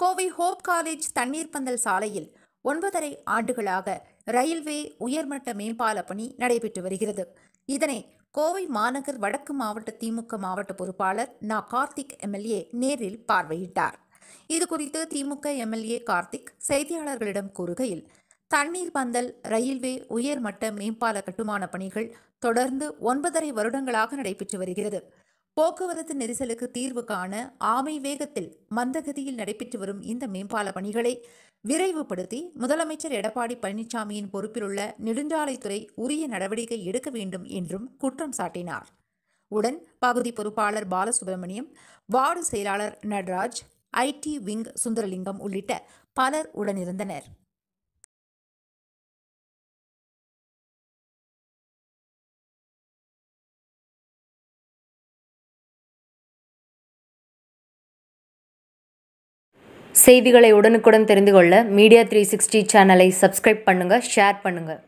Kovai hope college தண்ணீர் பந்தல் சாலையில் ஒன்பதரை ஆண்டுகளாக ரயில்வே உயர்மட்ட மேம்பால பணி நடைபெற்று வருகிறது இதனை கோவை மாநகர் வடக்கு மாவட்ட திமுக மாவட்ட பொறுப்பாளர் நா கார்த்திக் எம்எல்ஏ நேரில் பார்வையிட்டார் இது குறித்து திமுக எம்எல்ஏ கார்த்திக் செய்தியாளர்களிடம் கூறுகையில் தண்ணீர் பந்தல் ரயில்வே உயர்மட்ட மேம்பால கட்டுமான பணிகள் தொடர்ந்து ஒன்பதரை வருடங்களாக நடைபெற்று வருகிறது போக்குவரத்து நெரிசலுக்கு தீர்வு காண ஆமை வேகத்தில் மந்தகதியில் நடைபெற்று வரும் இந்த மேம்பால பணிகளை விரைவுபடுத்தி முதலமைச்சர் எடப்பாடி பழனிசாமியின் பொறுப்பிலுள்ள நெடுஞ்சாலைத்துறை உரிய நடவடிக்கை எடுக்க வேண்டும் என்றும் குற்றம் சாட்டினார் உடன் பகுதி பொறுப்பாளர் பாலசுப்ரமணியம் வார்டு செயலாளர் நடராஜ் ஐடி விங் சுந்தரலிங்கம் உள்ளிட்ட பலர் உடனிருந்தனர் செய்திகளை உடனுக்குடன் தெரிந்து கொள்ள மீடியா த்ரீ சிக்ஸ்டி சேனலை சப்ஸ்கிரைப் பண்ணுங்கள் ஷேர் பண்ணுங்கள்